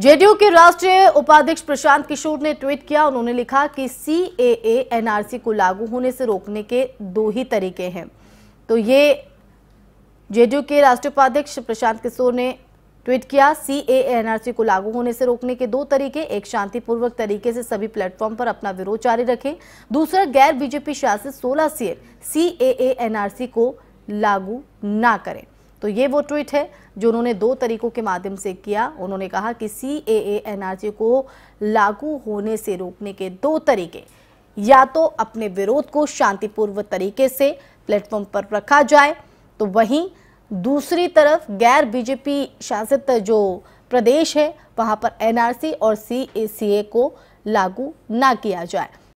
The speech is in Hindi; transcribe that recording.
जेडीयू के राष्ट्रीय उपाध्यक्ष प्रशांत किशोर ने ट्वीट किया उन्होंने लिखा कि सी ए एनआरसी को लागू होने से रोकने के दो ही तरीके हैं तो ये जेडीयू के राष्ट्रीय उपाध्यक्ष प्रशांत किशोर ने ट्वीट किया सी ए एनआरसी को लागू होने से रोकने के दो तरीके एक शांतिपूर्वक तरीके से सभी प्लेटफॉर्म पर अपना विरोध जारी रखें दूसरा गैर बीजेपी शासित सोलह सीए सी ए एनआरसी को लागू ना करें तो ये वो ट्वीट है जो उन्होंने दो तरीकों के माध्यम से किया उन्होंने कहा कि सी ए एनआरसी को लागू होने से रोकने के दो तरीके या तो अपने विरोध को शांतिपूर्व तरीके से प्लेटफॉर्म पर रखा जाए तो वहीं दूसरी तरफ गैर बीजेपी शासित जो प्रदेश है वहाँ पर एनआरसी और सी को लागू ना किया जाए